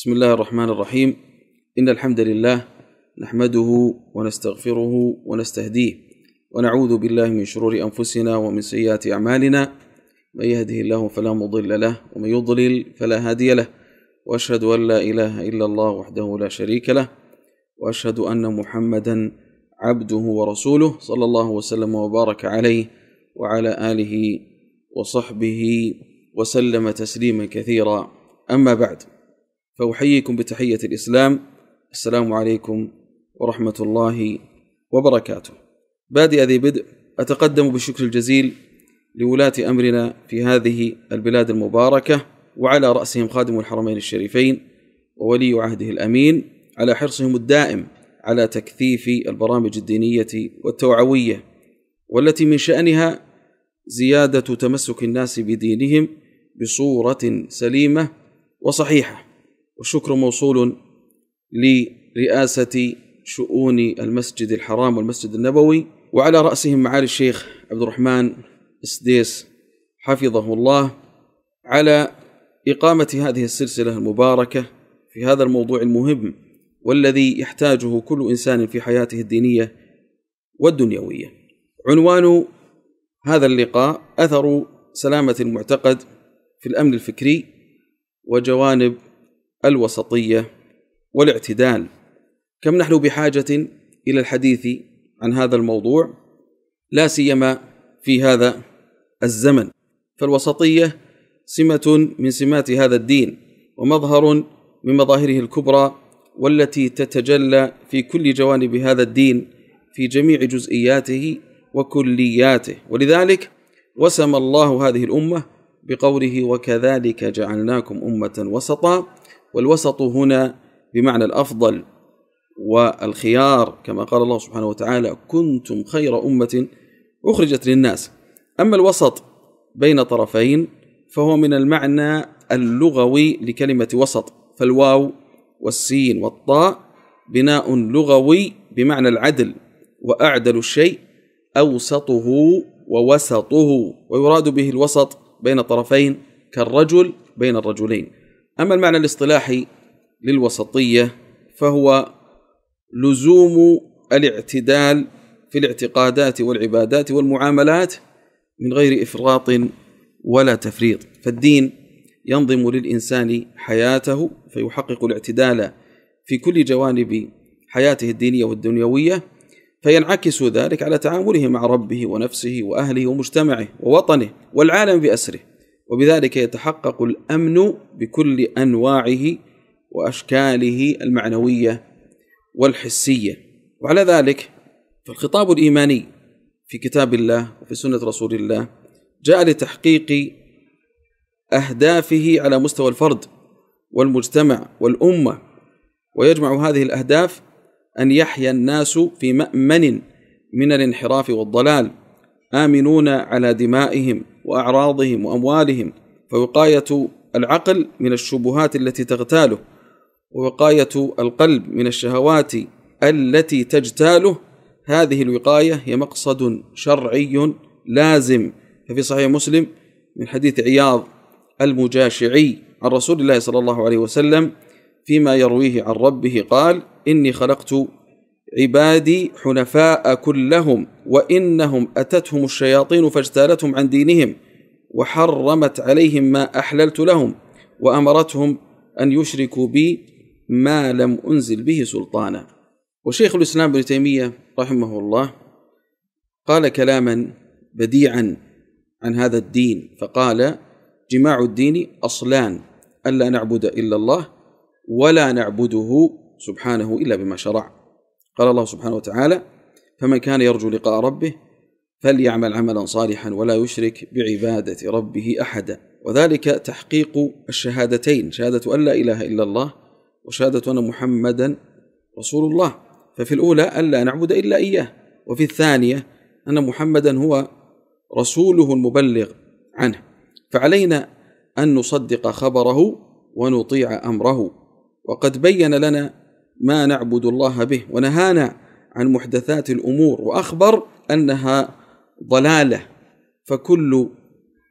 بسم الله الرحمن الرحيم إن الحمد لله نحمده ونستغفره ونستهديه ونعوذ بالله من شرور أنفسنا ومن سيئات أعمالنا من يهده الله فلا مضل له ومن يضلل فلا هادي له وأشهد أن لا إله إلا الله وحده لا شريك له وأشهد أن محمدا عبده ورسوله صلى الله وسلم وبارك عليه وعلى آله وصحبه وسلم تسليما كثيرا أما بعد فأحييكم بتحية الإسلام السلام عليكم ورحمة الله وبركاته بادئ ذي بدء أتقدم بالشكر الجزيل لولاة أمرنا في هذه البلاد المباركة وعلى رأسهم خادم الحرمين الشريفين وولي عهده الأمين على حرصهم الدائم على تكثيف البرامج الدينية والتوعوية والتي من شأنها زيادة تمسك الناس بدينهم بصورة سليمة وصحيحة والشكر موصول لرئاسة شؤون المسجد الحرام والمسجد النبوي وعلى رأسهم معالي الشيخ عبد الرحمن السديس حفظه الله على إقامة هذه السلسلة المباركة في هذا الموضوع المهم والذي يحتاجه كل إنسان في حياته الدينية والدنيوية. عنوان هذا اللقاء أثر سلامة المعتقد في الأمن الفكري وجوانب الوسطيه والاعتدال كم نحن بحاجه الى الحديث عن هذا الموضوع لا سيما في هذا الزمن فالوسطيه سمه من سمات هذا الدين ومظهر من مظاهره الكبرى والتي تتجلى في كل جوانب هذا الدين في جميع جزئياته وكلياته ولذلك وسم الله هذه الامه بقوله وكذلك جعلناكم امه وسطا والوسط هنا بمعنى الافضل والخيار كما قال الله سبحانه وتعالى كنتم خير امه اخرجت للناس اما الوسط بين طرفين فهو من المعنى اللغوي لكلمه وسط فالواو والسين والطاء بناء لغوي بمعنى العدل واعدل الشيء اوسطه ووسطه ويراد به الوسط بين طرفين كالرجل بين الرجلين أما المعنى الاصطلاحي للوسطية فهو لزوم الاعتدال في الاعتقادات والعبادات والمعاملات من غير إفراط ولا تفريط فالدين ينظم للإنسان حياته فيحقق الاعتدال في كل جوانب حياته الدينية والدنيوية فينعكس ذلك على تعامله مع ربه ونفسه واهله ومجتمعه ووطنه والعالم باسره وبذلك يتحقق الامن بكل انواعه واشكاله المعنويه والحسيه وعلى ذلك فالخطاب الايماني في كتاب الله وفي سنه رسول الله جاء لتحقيق اهدافه على مستوى الفرد والمجتمع والامه ويجمع هذه الاهداف ان يحيا الناس في مامن من الانحراف والضلال امنون على دمائهم واعراضهم واموالهم فوقايه العقل من الشبهات التي تغتاله ووقايه القلب من الشهوات التي تجتاله هذه الوقايه هي مقصد شرعي لازم ففي صحيح مسلم من حديث عياض المجاشعي عن رسول الله صلى الله عليه وسلم فيما يرويه عن ربه قال اني خلقت عبادي حنفاء كلهم وانهم اتتهم الشياطين فاجتالتهم عن دينهم وحرمت عليهم ما احللت لهم وامرتهم ان يشركوا بي ما لم انزل به سلطانا وشيخ الاسلام ابن تيميه رحمه الله قال كلاما بديعا عن هذا الدين فقال جماع الدين اصلان الا نعبد الا الله ولا نعبده سبحانه الا بما شرع قال الله سبحانه وتعالى فمن كان يرجو لقاء ربه فليعمل عملا صالحا ولا يشرك بعبادة ربه أحدا وذلك تحقيق الشهادتين شهادة أن لا إله إلا الله وشهادة أن محمدا رسول الله ففي الأولى ألا نعبد إلا إياه وفي الثانية أن محمدا هو رسوله المبلغ عنه فعلينا أن نصدق خبره ونطيع أمره وقد بين لنا ما نعبد الله به ونهانا عن محدثات الامور واخبر انها ضلاله فكل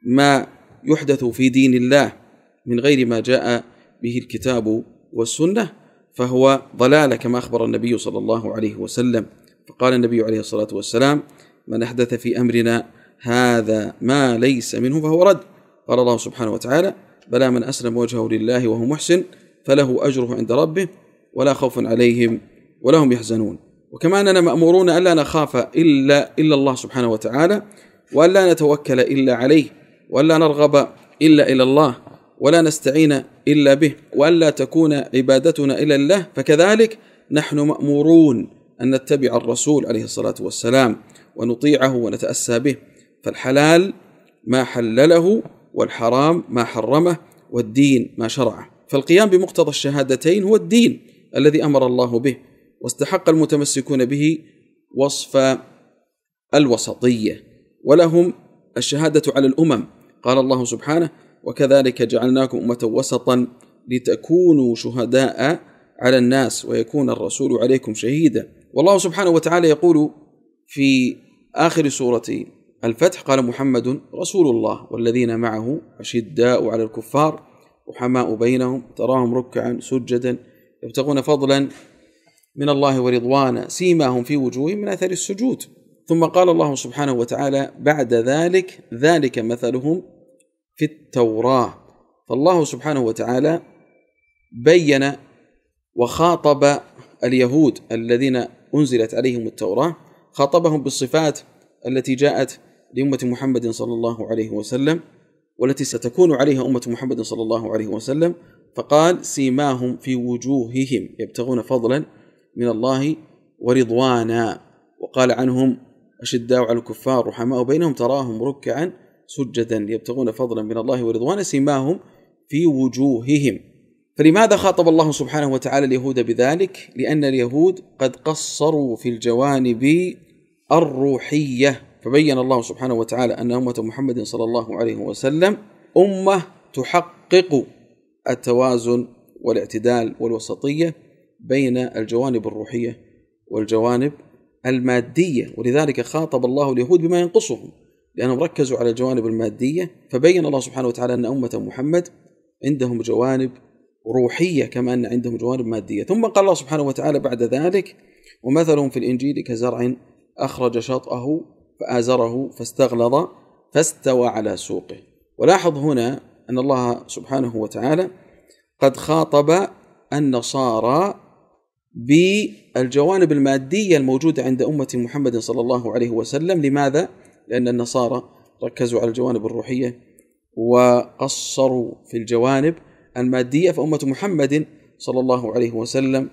ما يحدث في دين الله من غير ما جاء به الكتاب والسنه فهو ضلاله كما اخبر النبي صلى الله عليه وسلم فقال النبي عليه الصلاه والسلام من احدث في امرنا هذا ما ليس منه فهو رد قال الله سبحانه وتعالى بلى من اسلم وجهه لله وهو محسن فله اجره عند ربه ولا خوف عليهم ولا هم يحزنون وكما أننا مأمورون ألا نخاف إلا إلا الله سبحانه وتعالى وألا نتوكل إلا عليه وألا نرغب إلا إلى الله ولا نستعين إلا به وألا تكون عبادتنا إلا الله فكذلك نحن مأمورون أن نتبع الرسول عليه الصلاة والسلام ونطيعه ونتأسى به فالحلال ما حلله والحرام ما حرمه والدين ما شرعه فالقيام بمقتضى الشهادتين هو الدين الذي امر الله به واستحق المتمسكون به وصف الوسطيه ولهم الشهاده على الامم قال الله سبحانه وكذلك جعلناكم امه وسطا لتكونوا شهداء على الناس ويكون الرسول عليكم شهيدا والله سبحانه وتعالى يقول في اخر سوره الفتح قال محمد رسول الله والذين معه اشداء على الكفار رحماء بينهم تراهم ركعا سجدا يبتغون فضلا من الله ورضوانا سيماهم في وجوههم من اثر السجود ثم قال الله سبحانه وتعالى بعد ذلك ذلك مثلهم في التوراه فالله سبحانه وتعالى بين وخاطب اليهود الذين انزلت عليهم التوراه خاطبهم بالصفات التي جاءت لامه محمد صلى الله عليه وسلم والتي ستكون عليها امه محمد صلى الله عليه وسلم فقال سيماهم في وجوههم يبتغون فضلا من الله ورضوانا وقال عنهم أشداء على الكفار رحماء بينهم تراهم ركعا سجدا يبتغون فضلا من الله ورضوانا سيماهم في وجوههم فلماذا خاطب الله سبحانه وتعالى اليهود بذلك؟ لأن اليهود قد قصروا في الجوانب الروحية فبين الله سبحانه وتعالى أن أمة محمد صلى الله عليه وسلم أمة تحقق التوازن والاعتدال والوسطيه بين الجوانب الروحيه والجوانب الماديه ولذلك خاطب الله اليهود بما ينقصهم لانهم ركزوا على الجوانب الماديه فبين الله سبحانه وتعالى ان امه محمد عندهم جوانب روحيه كما ان عندهم جوانب ماديه ثم قال الله سبحانه وتعالى بعد ذلك ومثلهم في الانجيل كزرع اخرج شطاه فازره فاستغلظ فاستوى على سوقه ولاحظ هنا أن الله سبحانه وتعالى قد خاطب النصارى بالجوانب المادية الموجودة عند أمة محمد صلى الله عليه وسلم لماذا؟ لأن النصارى ركزوا على الجوانب الروحية وقصروا في الجوانب المادية فأمة محمد صلى الله عليه وسلم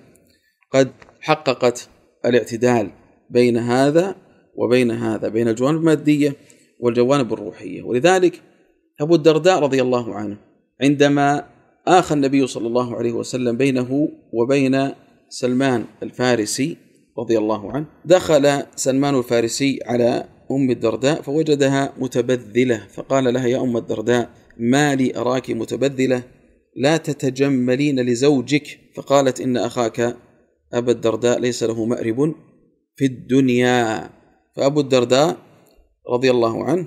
قد حققت الاعتدال بين هذا وبين هذا بين الجوانب المادية والجوانب الروحية ولذلك أبو الدرداء رضي الله عنه عندما آخى النبي صلى الله عليه وسلم بينه وبين سلمان الفارسي رضي الله عنه دخل سلمان الفارسي على أم الدرداء فوجدها متبذلة فقال لها يا أم الدرداء ما لي أراك متبذلة لا تتجملين لزوجك فقالت إن أخاك أبا الدرداء ليس له مأرب في الدنيا فأبو الدرداء رضي الله عنه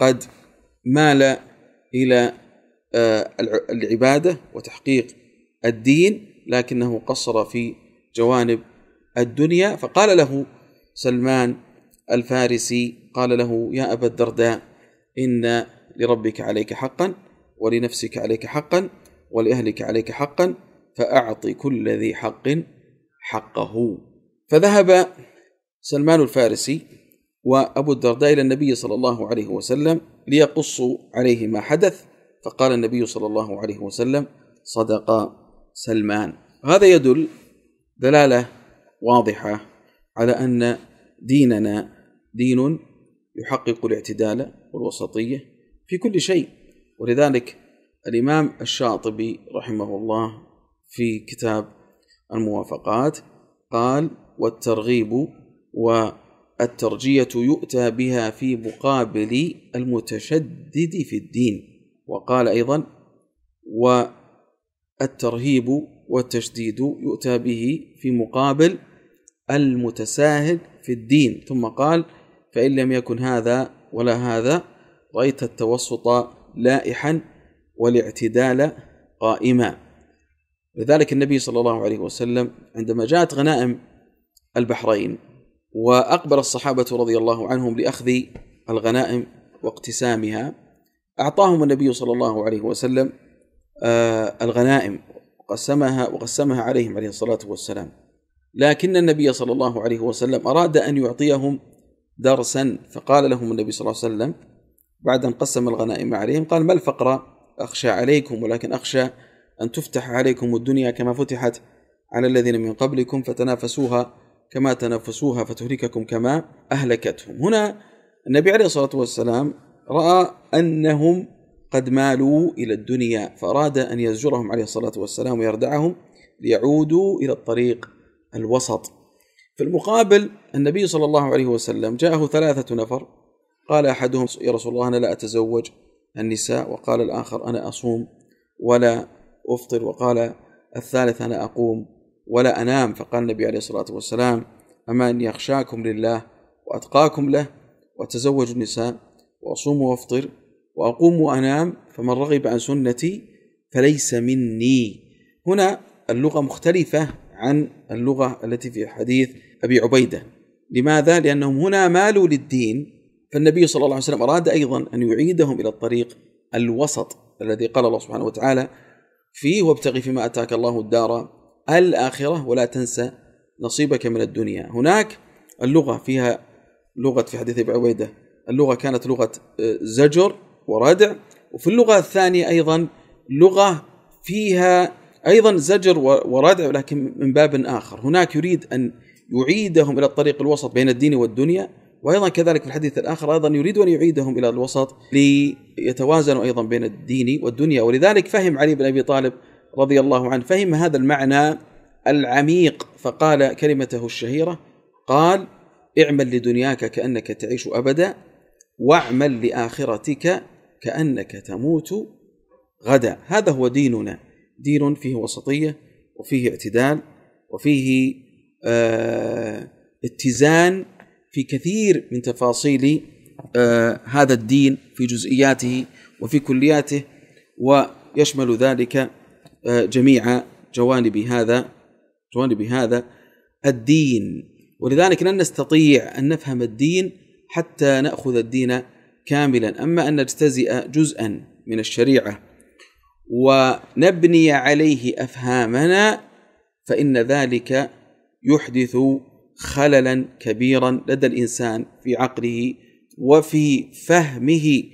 قد مال الى آه، العباده وتحقيق الدين لكنه قصر في جوانب الدنيا فقال له سلمان الفارسي قال له يا ابا الدرداء ان لربك عليك حقا ولنفسك عليك حقا ولاهلك عليك حقا فاعط كل ذي حق حقه فذهب سلمان الفارسي وابو الدرداء الى النبي صلى الله عليه وسلم ليقصوا عليه ما حدث فقال النبي صلى الله عليه وسلم صدق سلمان هذا يدل دلاله واضحه على ان ديننا دين يحقق الاعتدال والوسطيه في كل شيء ولذلك الامام الشاطبي رحمه الله في كتاب الموافقات قال والترغيب و الترجية يؤتى بها في مقابل المتشدد في الدين وقال أيضا والترهيب والتشديد يؤتى به في مقابل المتساهل في الدين ثم قال فإن لم يكن هذا ولا هذا رأيت التوسط لائحا والاعتدال قائما لذلك النبي صلى الله عليه وسلم عندما جاءت غنائم البحرين وأقبل الصحابة رضي الله عنهم لأخذ الغنائم واقتسامها أعطاهم النبي صلى الله عليه وسلم آه، الغنائم وقسمها وقسمها عليهم عليه الصلاة والسلام لكن النبي صلى الله عليه وسلم أراد أن يعطيهم درسا فقال لهم النبي صلى الله عليه وسلم بعد أن قسم الغنائم عليهم قال ما الفقرة أخشى عليكم ولكن أخشى أن تفتح عليكم الدنيا كما فتحت على الذين من قبلكم فتنافسوها كما تنافسوها فتهلككم كما أهلكتهم هنا النبي عليه الصلاة والسلام رأى أنهم قد مالوا إلى الدنيا فأراد أن يزجرهم عليه الصلاة والسلام ويردعهم ليعودوا إلى الطريق الوسط في المقابل النبي صلى الله عليه وسلم جاءه ثلاثة نفر قال أحدهم يا رسول الله أنا لا أتزوج النساء وقال الآخر أنا أصوم ولا أفطر وقال الثالث أنا أقوم ولا أنام فقال النبي عليه الصلاة والسلام أما أني أخشاكم لله وأتقاكم له وأتزوج النساء وأصوم وأفطر وأقوم وأنام فمن رغب عن سنتي فليس مني هنا اللغة مختلفة عن اللغة التي في حديث أبي عبيدة لماذا؟ لأنهم هنا مالوا للدين فالنبي صلى الله عليه وسلم أراد أيضا أن يعيدهم إلى الطريق الوسط الذي قال الله سبحانه وتعالى فيه وابتغي فيما أتاك الله الدار الآخرة ولا تنسى نصيبك من الدنيا هناك اللغة فيها لغة في حديث أبي عبيدة اللغة كانت لغة آه، زجر وردع وفي اللغة الثانية أيضا لغة فيها أيضا زجر وردع لكن من باب آخر هناك يريد أن يعيدهم إلى الطريق الوسط بين الدين والدنيا وأيضا كذلك في الحديث الآخر أيضا يريد أن يعيدهم إلى الوسط ليتوازنوا أيضا بين الدين والدنيا ولذلك فهم علي بن أبي طالب رضي الله عنه فهم هذا المعنى العميق فقال كلمته الشهيرة قال اعمل لدنياك كأنك تعيش أبدا واعمل لآخرتك كأنك تموت غدا هذا هو ديننا دين فيه وسطية وفيه اعتدال وفيه آه اتزان في كثير من تفاصيل آه هذا الدين في جزئياته وفي كلياته ويشمل ذلك آه، جميع جوانب هذا جوانب هذا الدين ولذلك لن نستطيع ان نفهم الدين حتى ناخذ الدين كاملا اما ان نجتزئ جزءا من الشريعه ونبني عليه افهامنا فان ذلك يحدث خللا كبيرا لدى الانسان في عقله وفي فهمه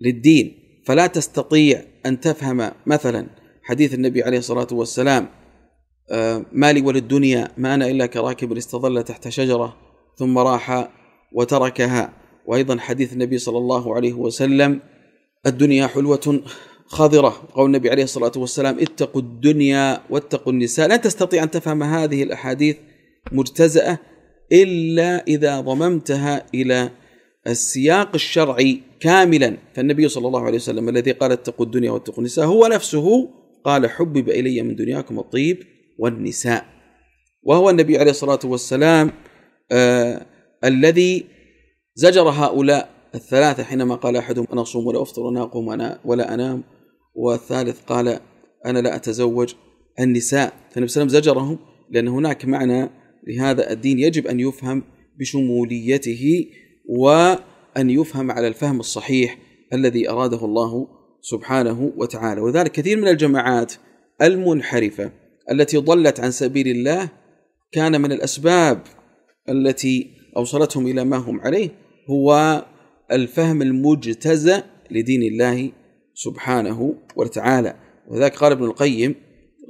للدين فلا تستطيع ان تفهم مثلا حديث النبي عليه الصلاة والسلام آه، ما لي وللدنيا ما أنا إلا كراكب استظل تحت شجرة ثم راح وتركها وأيضا حديث النبي صلى الله عليه وسلم الدنيا حلوة خضرة قول النبي عليه الصلاة والسلام اتقوا الدنيا واتقوا النساء لا تستطيع أن تفهم هذه الأحاديث مجتزأة إلا إذا ضممتها إلى السياق الشرعي كاملا فالنبي صلى الله عليه وسلم الذي قال اتقوا الدنيا واتقوا النساء هو نفسه قال حبب الي من دنياكم الطيب والنساء وهو النبي عليه الصلاه والسلام آه الذي زجر هؤلاء الثلاثه حينما قال احدهم انا اصوم ولا افطر ولا اقوم أنا ولا انام والثالث قال انا لا اتزوج النساء فالنبي صلى الله عليه وسلم زجرهم لان هناك معنى لهذا الدين يجب ان يفهم بشموليته وان يفهم على الفهم الصحيح الذي اراده الله سبحانه وتعالى وذلك كثير من الجماعات المنحرفه التي ضلت عن سبيل الله كان من الاسباب التي اوصلتهم الى ما هم عليه هو الفهم المجتزأ لدين الله سبحانه وتعالى وذلك قال ابن القيم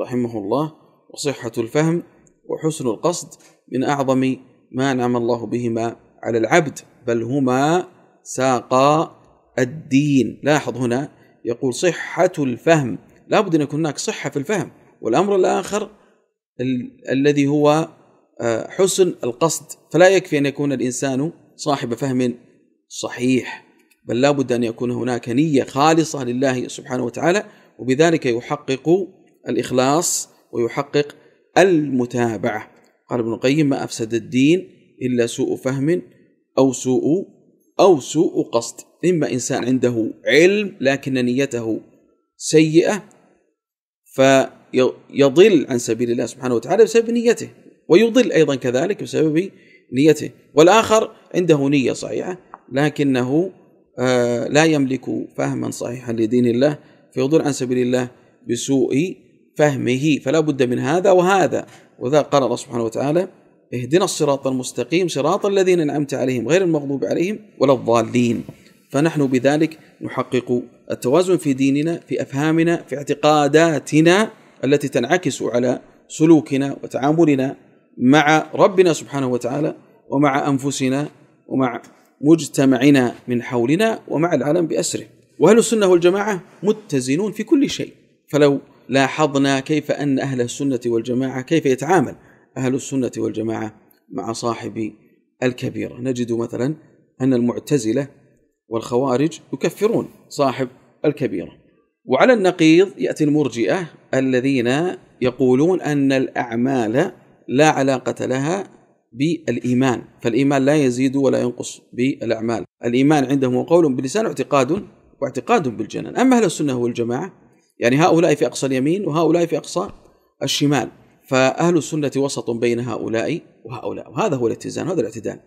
رحمه الله وصحة الفهم وحسن القصد من أعظم ما نعم الله بهما على العبد بل هما ساقا الدين لاحظ هنا يقول صحة الفهم لابد أن يكون هناك صحة في الفهم والأمر الآخر ال- الذي هو آه، حسن القصد فلا يكفي أن يكون الإنسان صاحب فهم صحيح بل لابد أن يكون هناك نية خالصة لله سبحانه وتعالى وبذلك يحقق الإخلاص ويحقق المتابعة قال ابن القيم ما أفسد الدين إلا سوء فهم أو سوء أو سوء قصد إما إنسان عنده علم لكن نيته سيئة فيضل عن سبيل الله سبحانه وتعالى بسبب نيته ويضل أيضا كذلك بسبب نيته والآخر عنده نية صحيحة لكنه آه، لا يملك فهما صحيحا لدين الله فيضل عن سبيل الله بسوء فهمه فلا بد من هذا وهذا وذا قال الله سبحانه وتعالى اهدنا الصراط المستقيم صراط الذين انعمت عليهم غير المغضوب عليهم ولا الضالين فنحن بذلك نحقق التوازن في ديننا في افهامنا في اعتقاداتنا التي تنعكس على سلوكنا وتعاملنا مع ربنا سبحانه وتعالى ومع انفسنا ومع مجتمعنا من حولنا ومع العالم باسره. واهل السنه والجماعه متزنون في كل شيء، فلو لاحظنا كيف ان اهل السنه والجماعه كيف يتعامل اهل السنه والجماعه مع صاحب الكبيره، نجد مثلا ان المعتزله والخوارج يكفرون صاحب الكبيرة وعلى النقيض يأتي المرجئة الذين يقولون أن الأعمال لا علاقة لها بالإيمان فالإيمان لا يزيد ولا ينقص بالأعمال الإيمان عندهم قول باللسان واعتقاد واعتقاد بالجنان أما أهل السنة والجماعة يعني هؤلاء في أقصى اليمين وهؤلاء في أقصى الشمال فأهل السنة وسط بين هؤلاء وهؤلاء وهذا هو الاتزان هذا الاعتدال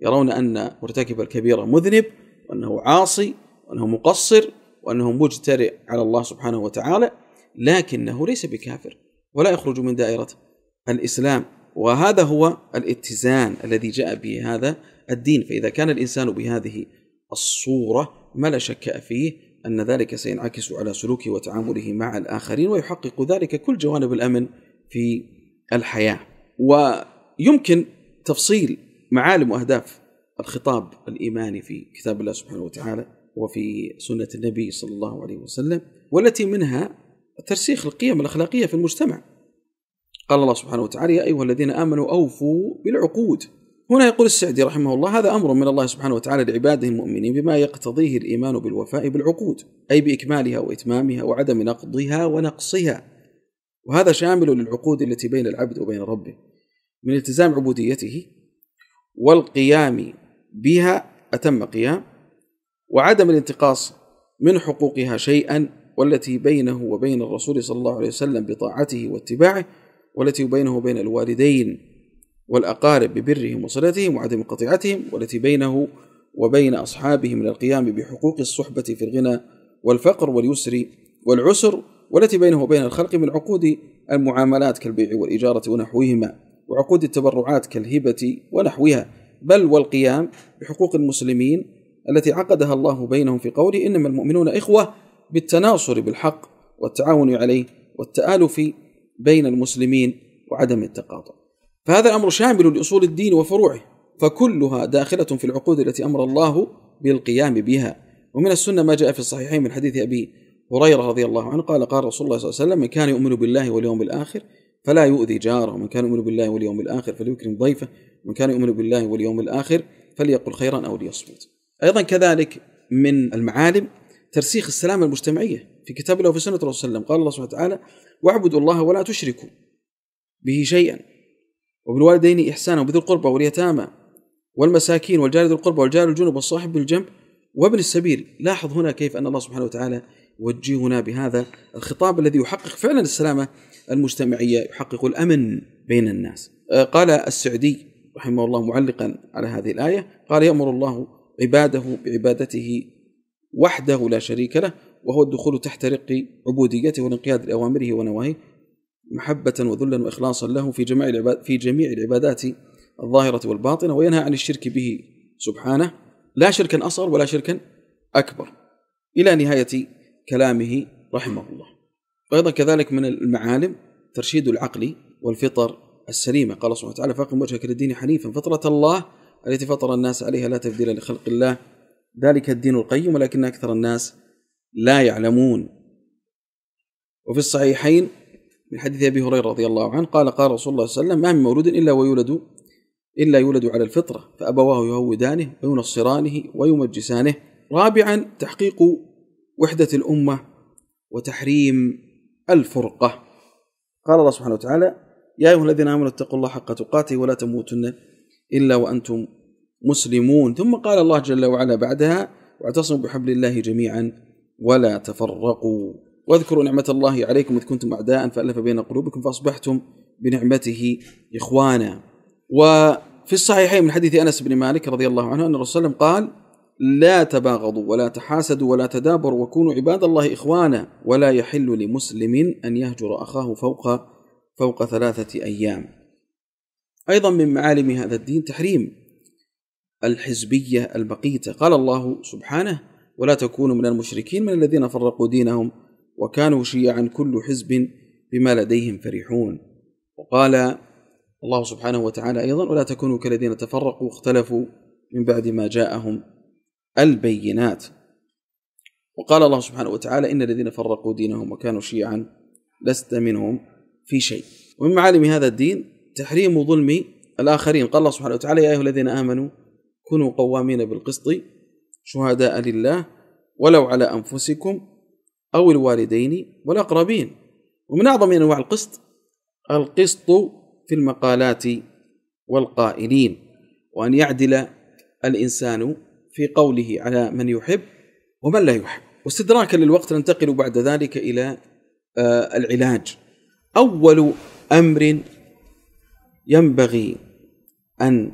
يرون أن مرتكب الكبيرة مذنب وأنه عاصي وأنه مقصر وأنه مجترئ على الله سبحانه وتعالى لكنه ليس بكافر ولا يخرج من دائرة الإسلام وهذا هو الاتزان الذي جاء به هذا الدين فإذا كان الإنسان بهذه الصورة ما لا شك فيه أن ذلك سينعكس على سلوكه وتعامله مع الآخرين ويحقق ذلك كل جوانب الأمن في الحياة ويمكن تفصيل معالم وأهداف الخطاب الايماني في كتاب الله سبحانه وتعالى وفي سنه النبي صلى الله عليه وسلم والتي منها ترسيخ القيم الاخلاقيه في المجتمع. قال الله سبحانه وتعالى يا ايها الذين امنوا اوفوا بالعقود. هنا يقول السعدي رحمه الله هذا امر من الله سبحانه وتعالى لعباده المؤمنين بما يقتضيه الايمان بالوفاء بالعقود، اي باكمالها واتمامها وعدم نقضها ونقصها. وهذا شامل للعقود التي بين العبد وبين ربه من التزام عبوديته والقيام بها أتم قيام وعدم الانتقاص من حقوقها شيئا والتي بينه وبين الرسول صلى الله عليه وسلم بطاعته واتباعه والتي بينه وبين الوالدين والأقارب ببرهم وصلتهم وعدم قطيعتهم والتي بينه وبين أصحابه من القيام بحقوق الصحبة في الغنى والفقر واليسر والعسر والتي بينه وبين الخلق من عقود المعاملات كالبيع والإجارة ونحوهما وعقود التبرعات كالهبة ونحوها بل والقيام بحقوق المسلمين التي عقدها الله بينهم في قوله انما المؤمنون اخوه بالتناصر بالحق والتعاون عليه والتآلف بين المسلمين وعدم التقاطع. فهذا الامر شامل لاصول الدين وفروعه فكلها داخله في العقود التي امر الله بالقيام بها ومن السنه ما جاء في الصحيحين من حديث ابي هريره رضي الله عنه قال قال رسول الله صلى الله عليه وسلم من كان يؤمن بالله واليوم الاخر فلا يؤذي جاره من كان يؤمن بالله واليوم الآخر فليكرم ضيفه من كان يؤمن بالله واليوم الآخر فليقل خيرا أو ليصمت أيضا كذلك من المعالم ترسيخ السلامة المجتمعية في كتاب الله وفي سنة الله صلى الله عليه وسلم قال الله سبحانه وتعالى واعبدوا الله ولا تشركوا به شيئا وبالوالدين إحسانا وبذي القربى واليتامى والمساكين والجار ذي القربى والجار الجنوب والصاحب بالجنب وابن السبيل لاحظ هنا كيف أن الله سبحانه وتعالى وجيهنا بهذا الخطاب الذي يحقق فعلا السلامة المجتمعية يحقق الأمن بين الناس آه، قال السعدي رحمه الله معلقا على هذه الآية قال يأمر الله عباده بعبادته وحده لا شريك له وهو الدخول تحت رق عبوديته والانقياد لأوامره ونواهيه محبة وذلا وإخلاصا له في جميع العباد في جميع العبادات الظاهرة والباطنة وينهى عن الشرك به سبحانه لا شركا أصغر ولا شركا أكبر إلى نهاية كلامه رحمه الله وأيضا كذلك من المعالم ترشيد العقل والفطر السليمة قال سبحانه وتعالى فاقم وجهك للدين حنيفا فطرة الله التي فطر الناس عليها لا تبديل لخلق الله ذلك الدين القيم ولكن أكثر الناس لا يعلمون وفي الصحيحين من حديث أبي هريرة رضي الله عنه قال قال رسول الله صلى الله عليه وسلم ما من مولود إلا ويولد إلا يولد على الفطرة فأبواه يهودانه وينصرانه ويمجسانه رابعا تحقيق وحدة الأمة وتحريم الفرقة قال الله سبحانه وتعالى يا أيها الذين آمنوا اتقوا الله حق تقاته ولا تموتن إلا وأنتم مسلمون ثم قال الله جل وعلا بعدها واعتصموا بحبل الله جميعا ولا تفرقوا واذكروا نعمة الله عليكم إذ كنتم أعداء فألف بين قلوبكم فأصبحتم بنعمته إخوانا وفي الصحيحين من حديث أنس بن مالك رضي الله عنه أن الرسول صلى الله عليه وسلم قال لا تباغضوا ولا تحاسدوا ولا تدابروا وكونوا عباد الله إخوانا ولا يحل لمسلم أن يهجر أخاه فوق فوق ثلاثة أيام أيضا من معالم هذا الدين تحريم الحزبية البقيتة قال الله سبحانه ولا تكونوا من المشركين من الذين فرقوا دينهم وكانوا شيعا كل حزب بما لديهم فرحون وقال الله سبحانه وتعالى أيضا ولا تكونوا كالذين تفرقوا واختلفوا من بعد ما جاءهم البينات وقال الله سبحانه وتعالى إن الذين فرقوا دينهم وكانوا شيعا لست منهم في شيء ومن معالم هذا الدين تحريم ظلم الآخرين قال الله سبحانه وتعالى يا أيها الذين آمنوا كونوا قوامين بالقسط شهداء لله ولو على أنفسكم أو الوالدين والأقربين ومن أعظم أنواع القسط القسط في المقالات والقائلين وأن يعدل الإنسان في قوله على من يحب ومن لا يحب واستدراكا للوقت ننتقل بعد ذلك إلى آه، العلاج أول أمر ينبغي أن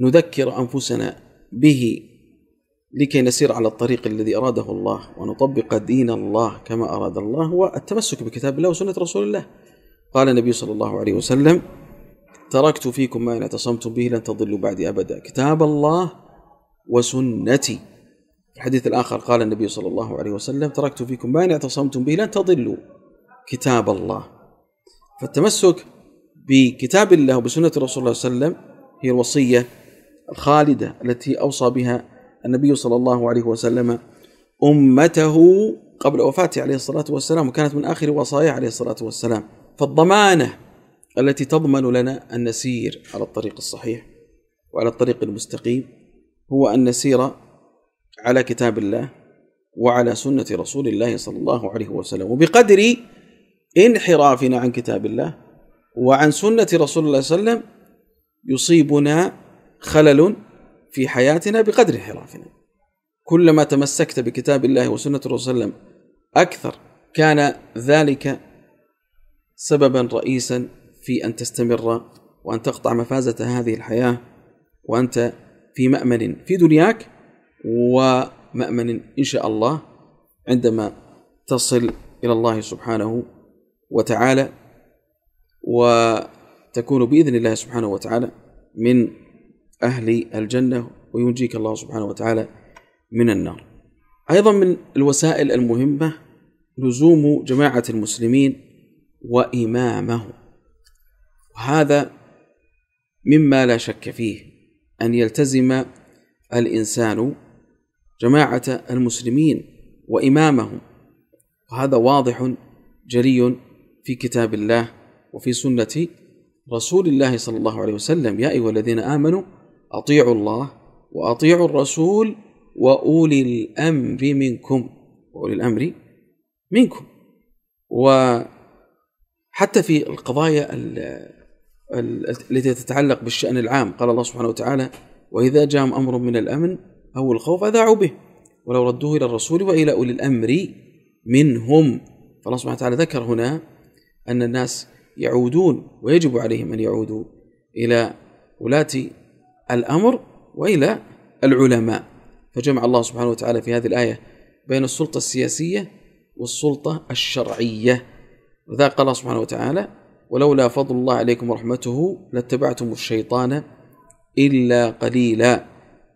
نذكر أنفسنا به لكي نسير على الطريق الذي أراده الله ونطبق دين الله كما أراد الله هو التمسك بكتاب الله وسنة رسول الله قال النبي صلى الله عليه وسلم تركت فيكم ما إن اعتصمتم به لن تضلوا بعدي أبدا كتاب الله وسنتي في الحديث الآخر قال النبي صلى الله عليه وسلم تركت فيكم ما إن اعتصمتم به لن تضلوا كتاب الله فالتمسك بكتاب الله وبسنة رسول الله صلى الله عليه وسلم هي الوصية الخالدة التي أوصى بها النبي صلى الله عليه وسلم أمته قبل وفاته عليه الصلاة والسلام وكانت من آخر وصاياه عليه الصلاة والسلام فالضمانة التي تضمن لنا أن نسير على الطريق الصحيح وعلى الطريق المستقيم هو أن نسير على كتاب الله وعلى سنة رسول الله صلى الله عليه وسلم وبقدر انحرافنا عن كتاب الله وعن سنة رسول الله صلى الله عليه وسلم يصيبنا خلل في حياتنا بقدر انحرافنا كلما تمسكت بكتاب الله وسنة الرسول صلى الله عليه وسلم أكثر كان ذلك سببا رئيسا في أن تستمر وأن تقطع مفازة هذه الحياة وأنت في مأمن في دنياك ومأمن إن شاء الله عندما تصل إلى الله سبحانه وتعالى وتكون بإذن الله سبحانه وتعالى من أهل الجنة وينجيك الله سبحانه وتعالى من النار أيضا من الوسائل المهمة لزوم جماعة المسلمين وإمامه وهذا مما لا شك فيه أن يلتزم الإنسان جماعة المسلمين وإمامهم وهذا واضح جلي في كتاب الله وفي سنة رسول الله صلى الله عليه وسلم يا أيها الذين آمنوا أطيعوا الله وأطيعوا الرسول وأولي الأمر منكم وأولي الأمر منكم وحتى في القضايا التي تتعلق بالشأن العام قال الله سبحانه وتعالى وإذا جاء أمر من الأمن أو الخوف أذاعوا به ولو ردوه إلى الرسول وإلى أولي الأمر منهم فالله سبحانه وتعالى ذكر هنا أن الناس يعودون ويجب عليهم أن يعودوا إلى ولاة الأمر وإلى العلماء فجمع الله سبحانه وتعالى في هذه الآية بين السلطة السياسية والسلطة الشرعية وذا قال الله سبحانه وتعالى ولولا فضل الله عليكم ورحمته لاتبعتم الشيطان إلا قليلا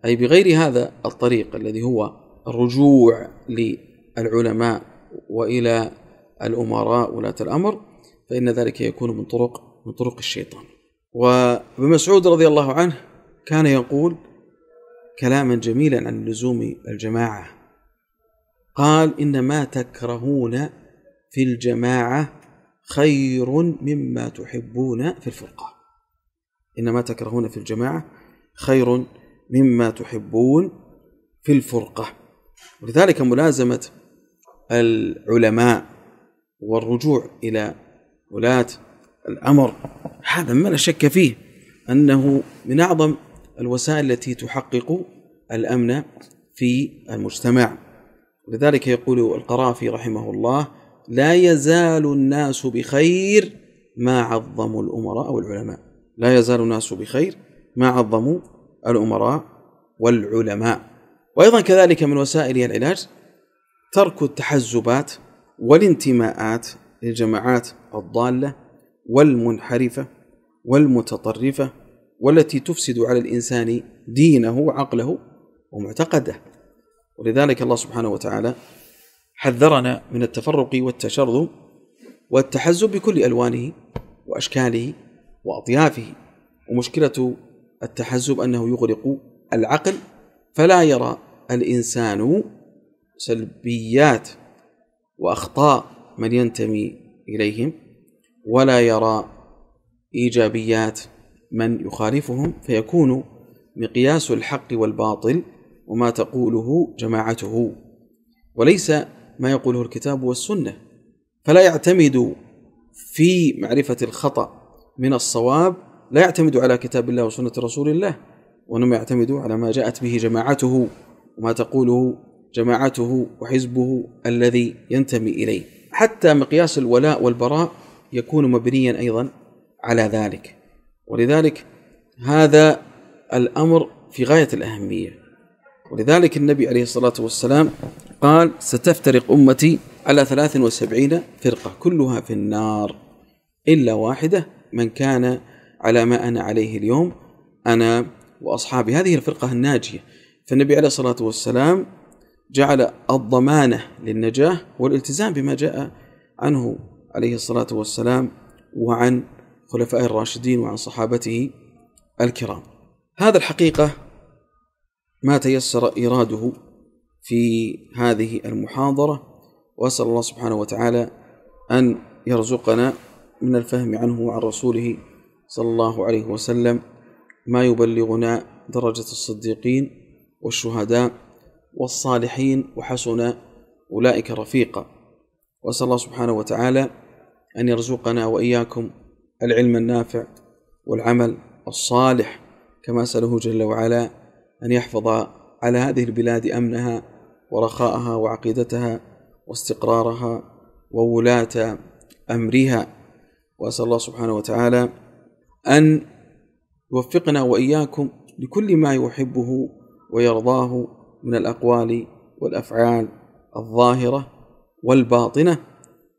أي بغير هذا الطريق الذي هو الرجوع للعلماء وإلى الأمراء ولاة الأمر فإن ذلك يكون من طرق من طرق الشيطان وابن مسعود رضي الله عنه كان يقول كلاما جميلا عن لزوم الجماعة قال إنما تكرهون في الجماعة خير مما تحبون في الفرقة إنما تكرهون في الجماعة خير مما تحبون في الفرقة ولذلك ملازمة العلماء والرجوع إلى ولاة الأمر هذا ما لا شك فيه أنه من أعظم الوسائل التي تحقق الأمن في المجتمع لذلك يقول القرافي رحمه الله لا يزال الناس بخير ما عظموا الأمراء والعلماء لا يزال الناس بخير ما عظموا الأمراء والعلماء وأيضا كذلك من وسائل العلاج ترك التحزبات والانتماءات للجماعات الضالة والمنحرفة والمتطرفة والتي تفسد على الإنسان دينه وعقله ومعتقده ولذلك الله سبحانه وتعالى حذرنا من التفرق والتشرذم والتحزب بكل ألوانه وأشكاله وأطيافه ومشكلة التحزب أنه يغرق العقل فلا يرى الإنسان سلبيات وأخطاء من ينتمي إليهم ولا يرى إيجابيات من يخالفهم فيكون مقياس الحق والباطل وما تقوله جماعته وليس ما يقوله الكتاب والسنه فلا يعتمد في معرفه الخطا من الصواب لا يعتمد على كتاب الله وسنه رسول الله وانما يعتمد على ما جاءت به جماعته وما تقوله جماعته وحزبه الذي ينتمي اليه حتى مقياس الولاء والبراء يكون مبنيا ايضا على ذلك ولذلك هذا الامر في غايه الاهميه ولذلك النبي عليه الصلاة والسلام قال ستفترق أمتي على 73 فرقة كلها في النار إلا واحدة من كان على ما أنا عليه اليوم أنا وأصحابي هذه الفرقة الناجية فالنبي عليه الصلاة والسلام جعل الضمانة للنجاة والالتزام بما جاء عنه عليه الصلاة والسلام وعن خلفاء الراشدين وعن صحابته الكرام هذا الحقيقة ما تيسر إراده في هذه المحاضرة وأسأل الله سبحانه وتعالى أن يرزقنا من الفهم عنه وعن رسوله صلى الله عليه وسلم ما يبلغنا درجة الصديقين والشهداء والصالحين وحسن أولئك رفيقا وأسأل الله سبحانه وتعالى أن يرزقنا وإياكم العلم النافع والعمل الصالح كما سأله جل وعلا أن يحفظ على هذه البلاد أمنها ورخاءها وعقيدتها واستقرارها وولاة أمرها وأسأل الله سبحانه وتعالى أن يوفقنا وإياكم لكل ما يحبه ويرضاه من الأقوال والأفعال الظاهرة والباطنة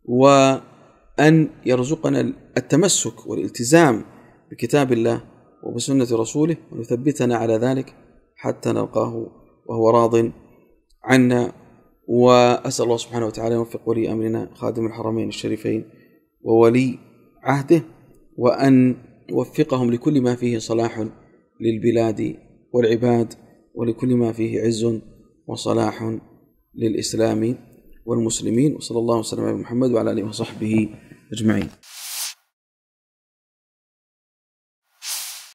وأن يرزقنا التمسك والالتزام بكتاب الله وبسنة رسوله ويثبتنا على ذلك حتى نلقاه وهو راض عنا وأسأل الله سبحانه وتعالى يوفق ولي أمرنا خادم الحرمين الشريفين وولي عهده وأن يوفقهم لكل ما فيه صلاح للبلاد والعباد ولكل ما فيه عز وصلاح للإسلام والمسلمين وصلى الله وسلم على محمد وعلى آله وصحبه أجمعين